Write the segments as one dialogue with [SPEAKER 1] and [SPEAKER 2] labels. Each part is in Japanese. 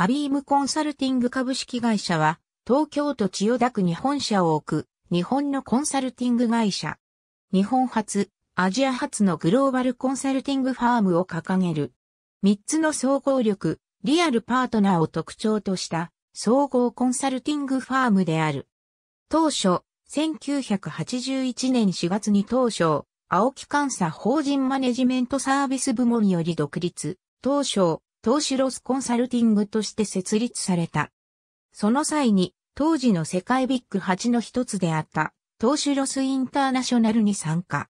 [SPEAKER 1] アビームコンサルティング株式会社は、東京都千代田区に本社を置く、日本のコンサルティング会社。日本初、アジア初のグローバルコンサルティングファームを掲げる。3つの総合力、リアルパートナーを特徴とした総合コンサルティングファームである。当初、1981年4月に当初、青木監査法人マネジメントサービス部門より独立、当初、投資ロスコンサルティングとして設立された。その際に、当時の世界ビッグ8の一つであった、投資ロスインターナショナルに参加。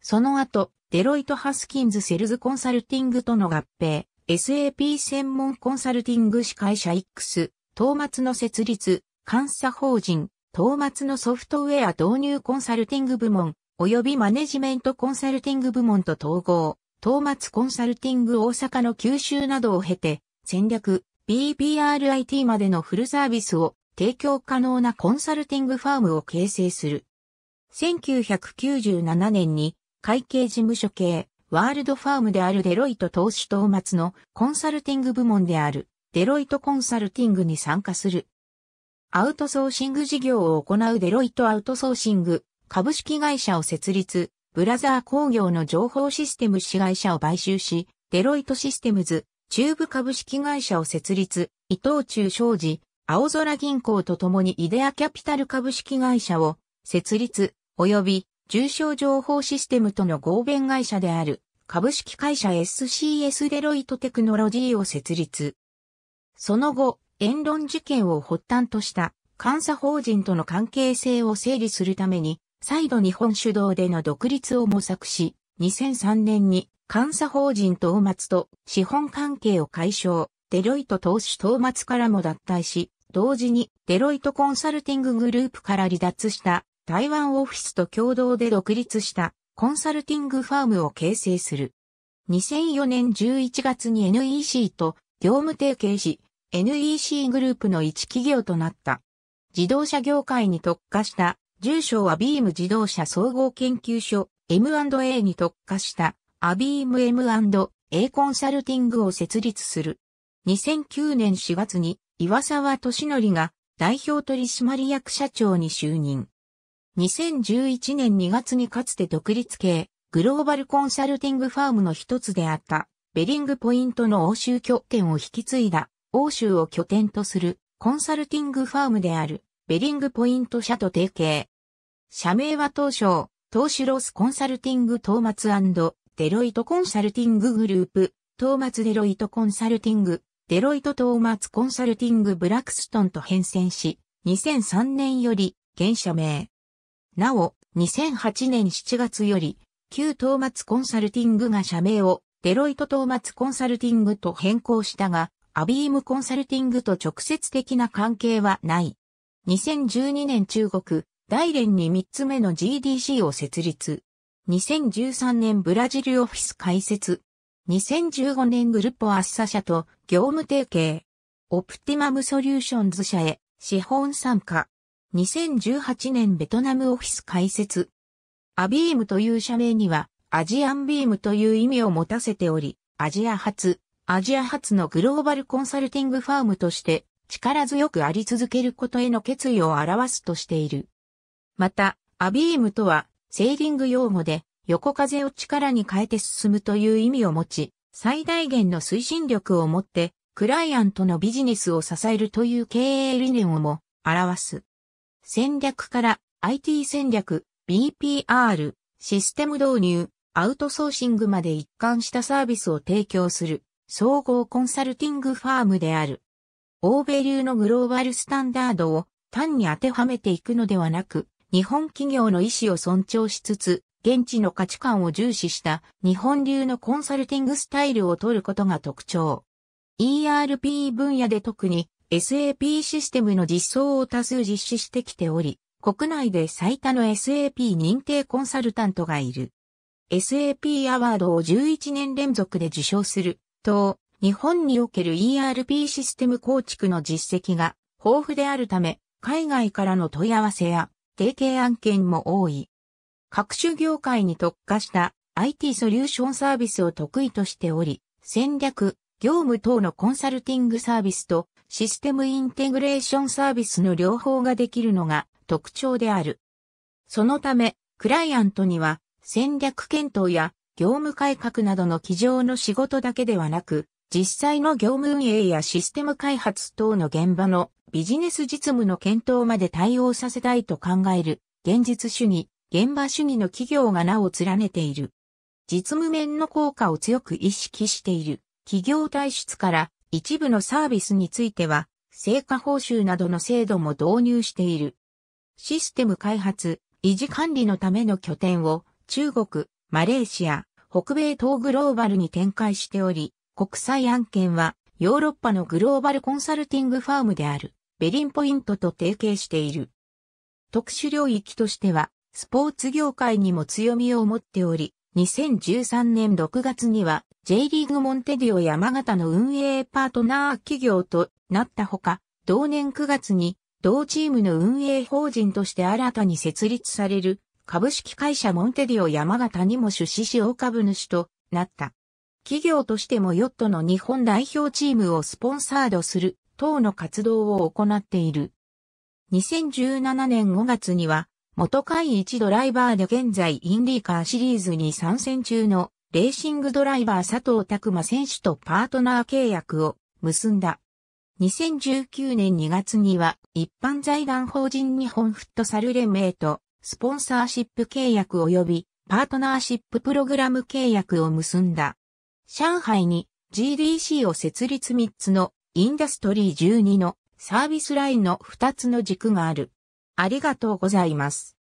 [SPEAKER 1] その後、デロイト・ハスキンズ・セルズ・コンサルティングとの合併、SAP 専門コンサルティング司会者 X、東松の設立、監査法人、東松のソフトウェア導入コンサルティング部門、及びマネジメントコンサルティング部門と統合、トーマツコンサルティング大阪の吸収などを経て、戦略、BPRIT までのフルサービスを提供可能なコンサルティングファームを形成する。1997年に会計事務所系ワールドファームであるデロイト投資トーマツのコンサルティング部門であるデロイトコンサルティングに参加する。アウトソーシング事業を行うデロイトアウトソーシング株式会社を設立、ブラザー工業の情報システム子会社を買収し、デロイトシステムズ、中部株式会社を設立、伊藤忠商事、青空銀行と共にイデアキャピタル株式会社を設立、及び重症情報システムとの合弁会社である株式会社 SCS デロイトテクノロジーを設立。その後、言論事件を発端とした監査法人との関係性を整理するために再度日本主導での独立を模索し、2003年に監査法人東松と資本関係を解消、デロイト投資東松からも脱退し、同時にデロイトコンサルティンググループから離脱した台湾オフィスと共同で独立したコンサルティングファームを形成する。2004年11月に NEC と業務提携し、NEC グループの一企業となった。自動車業界に特化した住所はビーム自動車総合研究所 M&A に特化したアビーム M&A コンサルティングを設立する。2009年4月に岩沢俊則が代表取締役社長に就任。2011年2月にかつて独立系グローバルコンサルティングファームの一つであったベリングポイントの欧州拠点を引き継いだ欧州を拠点とするコンサルティングファームであるベリングポイント社と提携。社名は当初、東シロスコンサルティングトーマツデロイトコンサルティンググループ、トーマツデロイトコンサルティング、デロイトトーマツコンサルティングブラックストンと変遷し、2003年より、現社名。なお、2008年7月より、旧トーマツコンサルティングが社名を、デロイトトーマツコンサルティングと変更したが、アビームコンサルティングと直接的な関係はない。2012年中国、大連に3つ目の GDC を設立。2013年ブラジルオフィス開設。2015年グルポアッサ社と業務提携。オプティマムソリューションズ社へ資本参加。2018年ベトナムオフィス開設。アビームという社名にはアジアンビームという意味を持たせており、アジア初、アジア初のグローバルコンサルティングファームとして力強くあり続けることへの決意を表すとしている。また、アビームとは、セーリング用語で、横風を力に変えて進むという意味を持ち、最大限の推進力を持って、クライアントのビジネスを支えるという経営理念をも表す。戦略から IT 戦略、BPR、システム導入、アウトソーシングまで一貫したサービスを提供する総合コンサルティングファームである。欧米流のグローバルスタンダードを単に当てはめていくのではなく、日本企業の意思を尊重しつつ、現地の価値観を重視した日本流のコンサルティングスタイルを取ることが特徴。ERP 分野で特に SAP システムの実装を多数実施してきており、国内で最多の SAP 認定コンサルタントがいる。SAP アワードを11年連続で受賞する、と、日本における ERP システム構築の実績が豊富であるため、海外からの問い合わせや提携案件も多い。各種業界に特化した IT ソリューションサービスを得意としており、戦略、業務等のコンサルティングサービスとシステムインテグレーションサービスの両方ができるのが特徴である。そのため、クライアントには戦略検討や業務改革などの机上の仕事だけではなく、実際の業務運営やシステム開発等の現場のビジネス実務の検討まで対応させたいと考える現実主義、現場主義の企業が名を連ねている。実務面の効果を強く意識している企業体質から一部のサービスについては成果報酬などの制度も導入している。システム開発、維持管理のための拠点を中国、マレーシア、北米等グローバルに展開しており、国際案件は、ヨーロッパのグローバルコンサルティングファームである、ベリンポイントと提携している。特殊領域としては、スポーツ業界にも強みを持っており、2013年6月には J リーグモンテディオ山形の運営パートナー企業となったほか、同年9月に同チームの運営法人として新たに設立される株式会社モンテディオ山形にも出資し大株主となった。企業としてもヨットの日本代表チームをスポンサードする等の活動を行っている。2017年5月には、元会一ドライバーで現在インディーカーシリーズに参戦中のレーシングドライバー佐藤拓馬選手とパートナー契約を結んだ。2019年2月には一般財団法人日本フットサル連盟とスポンサーシップ契約及びパートナーシッププログラム契約を結んだ。上海に GDC を設立3つのインダストリー12のサービスラインの2つの軸がある。ありがとうございます。